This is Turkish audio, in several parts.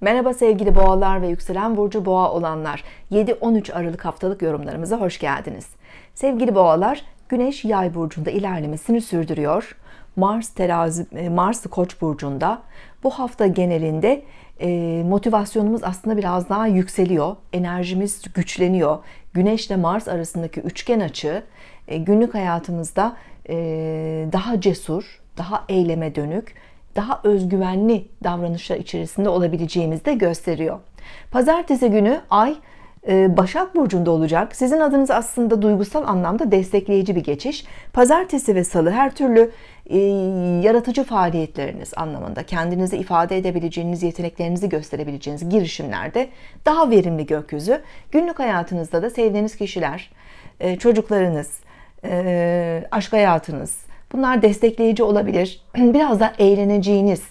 Merhaba sevgili boğalar ve yükselen burcu boğa olanlar. 7-13 Aralık haftalık yorumlarımıza hoş geldiniz. Sevgili boğalar, Güneş Yay burcunda ilerlemesini sürdürüyor. Mars terazi e, Mars Koç burcunda. Bu hafta genelinde e, motivasyonumuz aslında biraz daha yükseliyor. Enerjimiz güçleniyor. Güneş ile Mars arasındaki üçgen açı e, günlük hayatımızda daha cesur, daha eyleme dönük daha özgüvenli davranışlar içerisinde olabileceğimizi de gösteriyor. Pazartesi günü ay e, Başak Burcu'nda olacak. Sizin adınız aslında duygusal anlamda destekleyici bir geçiş. Pazartesi ve salı her türlü e, yaratıcı faaliyetleriniz anlamında kendinizi ifade edebileceğiniz, yeteneklerinizi gösterebileceğiniz girişimlerde daha verimli gökyüzü. Günlük hayatınızda da sevdiğiniz kişiler, e, çocuklarınız, e, aşk hayatınız, Bunlar destekleyici olabilir. Biraz da eğleneceğiniz,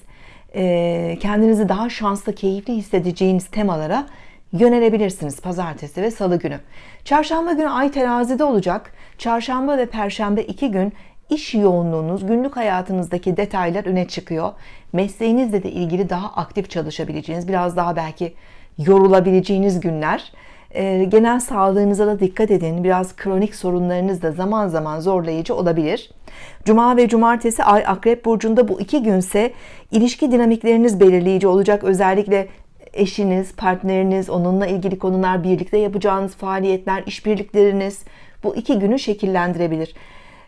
e, kendinizi daha şanslı, keyifli hissedeceğiniz temalara yönelebilirsiniz pazartesi ve salı günü. Çarşamba günü ay terazide olacak. Çarşamba ve perşembe iki gün iş yoğunluğunuz, günlük hayatınızdaki detaylar öne çıkıyor. Mesleğinizle de ilgili daha aktif çalışabileceğiniz, biraz daha belki yorulabileceğiniz günler. Ee, genel sağlığınıza da dikkat edin. Biraz kronik sorunlarınız da zaman zaman zorlayıcı olabilir. Cuma ve cumartesi ay akrep burcunda bu iki günse ilişki dinamikleriniz belirleyici olacak. Özellikle eşiniz, partneriniz, onunla ilgili konular, birlikte yapacağınız faaliyetler, işbirlikleriniz bu iki günü şekillendirebilir.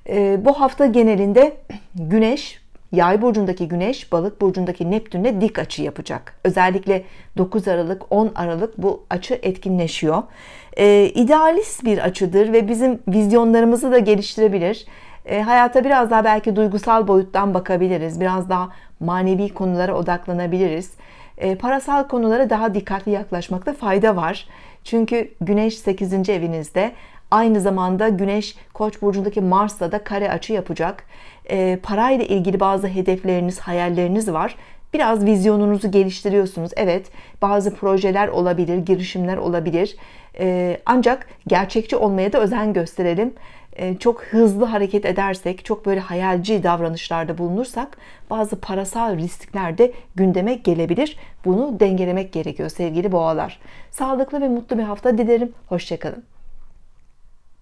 Ee, bu hafta genelinde güneş Yay burcundaki Güneş, Balık burcundaki Neptün'le dik açı yapacak. Özellikle 9 Aralık, 10 Aralık bu açı etkinleşiyor. Ee, idealist bir açıdır ve bizim vizyonlarımızı da geliştirebilir. Ee, hayata biraz daha belki duygusal boyuttan bakabiliriz. Biraz daha manevi konulara odaklanabiliriz. Ee, parasal konulara daha dikkatli yaklaşmakta fayda var. Çünkü Güneş 8. evinizde Aynı zamanda Güneş Koç burcundaki Mars'la da kare açı yapacak. E, parayla ilgili bazı hedefleriniz, hayalleriniz var. Biraz vizyonunuzu geliştiriyorsunuz. Evet, bazı projeler olabilir, girişimler olabilir. E, ancak gerçekçi olmaya da özen gösterelim ee, çok hızlı hareket edersek, çok böyle hayalci davranışlarda bulunursak bazı parasal riskler de gündeme gelebilir. Bunu dengelemek gerekiyor sevgili boğalar. Sağlıklı ve mutlu bir hafta dilerim. Hoşçakalın.